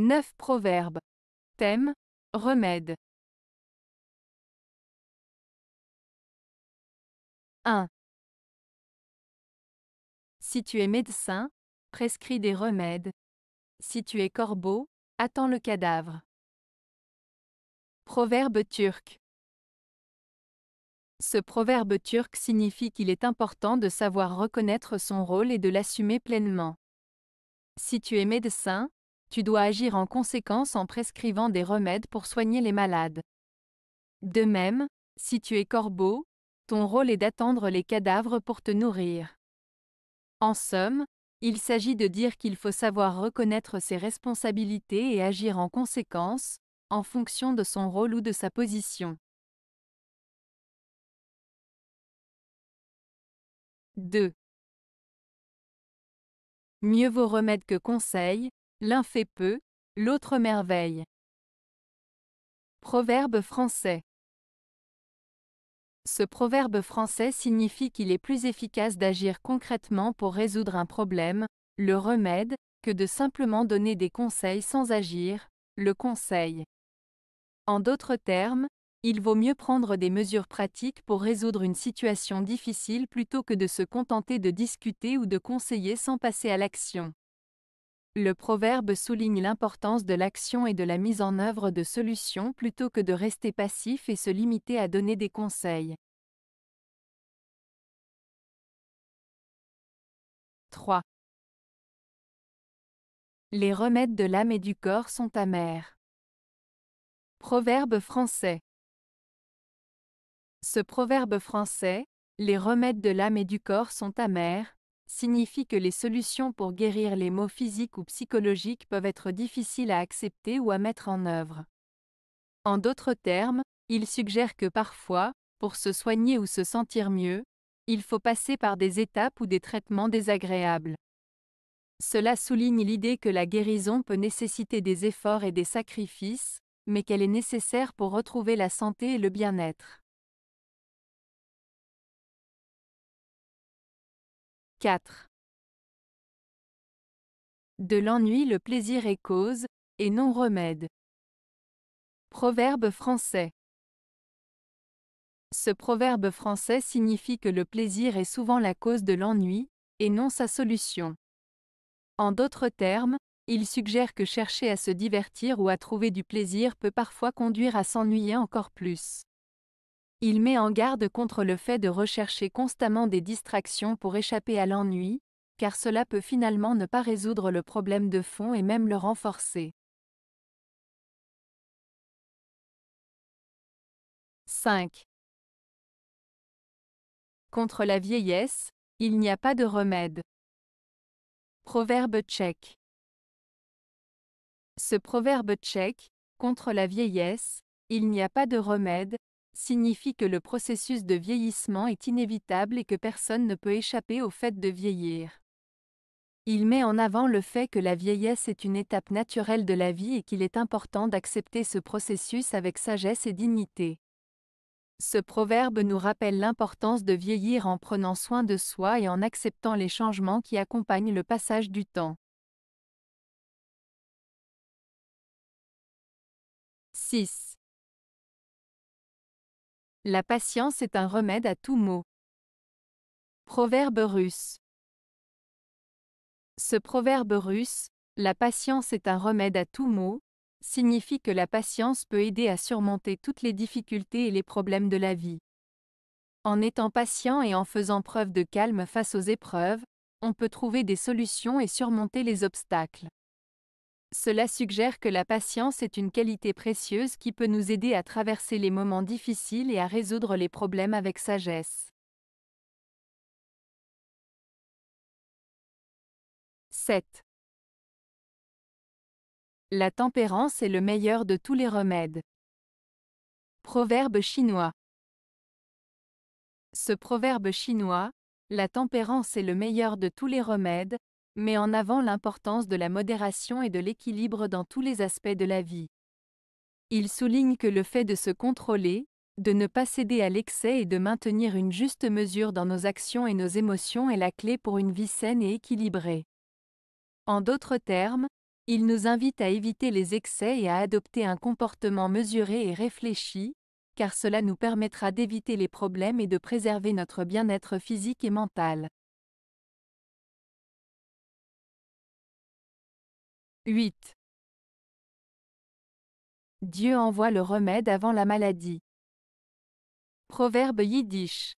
9 proverbes. Thème Remède. 1. Si tu es médecin, prescris des remèdes. Si tu es corbeau, attends le cadavre. Proverbe turc. Ce proverbe turc signifie qu'il est important de savoir reconnaître son rôle et de l'assumer pleinement. Si tu es médecin, tu dois agir en conséquence en prescrivant des remèdes pour soigner les malades. De même, si tu es corbeau, ton rôle est d'attendre les cadavres pour te nourrir. En somme, il s'agit de dire qu'il faut savoir reconnaître ses responsabilités et agir en conséquence, en fonction de son rôle ou de sa position. 2. Mieux vaut remèdes que conseils L'un fait peu, l'autre merveille. Proverbe français. Ce proverbe français signifie qu'il est plus efficace d'agir concrètement pour résoudre un problème, le remède, que de simplement donner des conseils sans agir, le conseil. En d'autres termes, il vaut mieux prendre des mesures pratiques pour résoudre une situation difficile plutôt que de se contenter de discuter ou de conseiller sans passer à l'action. Le proverbe souligne l'importance de l'action et de la mise en œuvre de solutions plutôt que de rester passif et se limiter à donner des conseils. 3. Les remèdes de l'âme et du corps sont amers. Proverbe français. Ce proverbe français, les remèdes de l'âme et du corps sont amers, signifie que les solutions pour guérir les maux physiques ou psychologiques peuvent être difficiles à accepter ou à mettre en œuvre. En d'autres termes, il suggère que parfois, pour se soigner ou se sentir mieux, il faut passer par des étapes ou des traitements désagréables. Cela souligne l'idée que la guérison peut nécessiter des efforts et des sacrifices, mais qu'elle est nécessaire pour retrouver la santé et le bien-être. 4. De l'ennui le plaisir est cause, et non remède. Proverbe français. Ce proverbe français signifie que le plaisir est souvent la cause de l'ennui, et non sa solution. En d'autres termes, il suggère que chercher à se divertir ou à trouver du plaisir peut parfois conduire à s'ennuyer encore plus. Il met en garde contre le fait de rechercher constamment des distractions pour échapper à l'ennui, car cela peut finalement ne pas résoudre le problème de fond et même le renforcer. 5. Contre la vieillesse, il n'y a pas de remède. Proverbe tchèque. Ce proverbe tchèque, contre la vieillesse, il n'y a pas de remède, signifie que le processus de vieillissement est inévitable et que personne ne peut échapper au fait de vieillir. Il met en avant le fait que la vieillesse est une étape naturelle de la vie et qu'il est important d'accepter ce processus avec sagesse et dignité. Ce proverbe nous rappelle l'importance de vieillir en prenant soin de soi et en acceptant les changements qui accompagnent le passage du temps. 6. La patience est un remède à tout maux. Proverbe russe. Ce proverbe russe, la patience est un remède à tout maux, signifie que la patience peut aider à surmonter toutes les difficultés et les problèmes de la vie. En étant patient et en faisant preuve de calme face aux épreuves, on peut trouver des solutions et surmonter les obstacles. Cela suggère que la patience est une qualité précieuse qui peut nous aider à traverser les moments difficiles et à résoudre les problèmes avec sagesse. 7. La tempérance est le meilleur de tous les remèdes. Proverbe chinois. Ce proverbe chinois, la tempérance est le meilleur de tous les remèdes, met en avant l'importance de la modération et de l'équilibre dans tous les aspects de la vie. Il souligne que le fait de se contrôler, de ne pas céder à l'excès et de maintenir une juste mesure dans nos actions et nos émotions est la clé pour une vie saine et équilibrée. En d'autres termes, il nous invite à éviter les excès et à adopter un comportement mesuré et réfléchi, car cela nous permettra d'éviter les problèmes et de préserver notre bien-être physique et mental. 8. Dieu envoie le remède avant la maladie. Proverbe yiddish.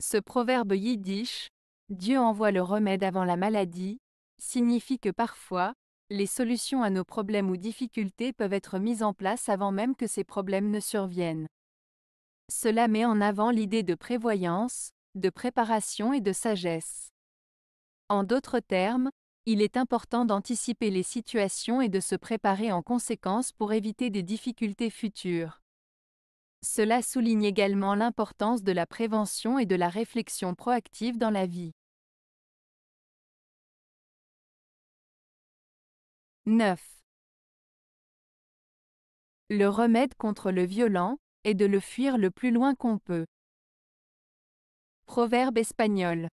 Ce proverbe yiddish, Dieu envoie le remède avant la maladie, signifie que parfois, les solutions à nos problèmes ou difficultés peuvent être mises en place avant même que ces problèmes ne surviennent. Cela met en avant l'idée de prévoyance, de préparation et de sagesse. En d'autres termes, il est important d'anticiper les situations et de se préparer en conséquence pour éviter des difficultés futures. Cela souligne également l'importance de la prévention et de la réflexion proactive dans la vie. 9. Le remède contre le violent est de le fuir le plus loin qu'on peut. Proverbe espagnol.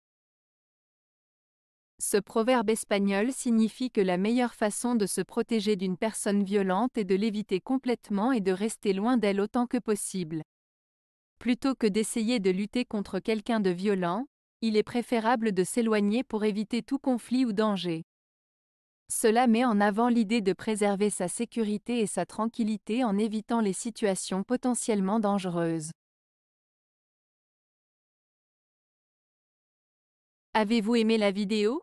Ce proverbe espagnol signifie que la meilleure façon de se protéger d'une personne violente est de l'éviter complètement et de rester loin d'elle autant que possible. Plutôt que d'essayer de lutter contre quelqu'un de violent, il est préférable de s'éloigner pour éviter tout conflit ou danger. Cela met en avant l'idée de préserver sa sécurité et sa tranquillité en évitant les situations potentiellement dangereuses. Avez-vous aimé la vidéo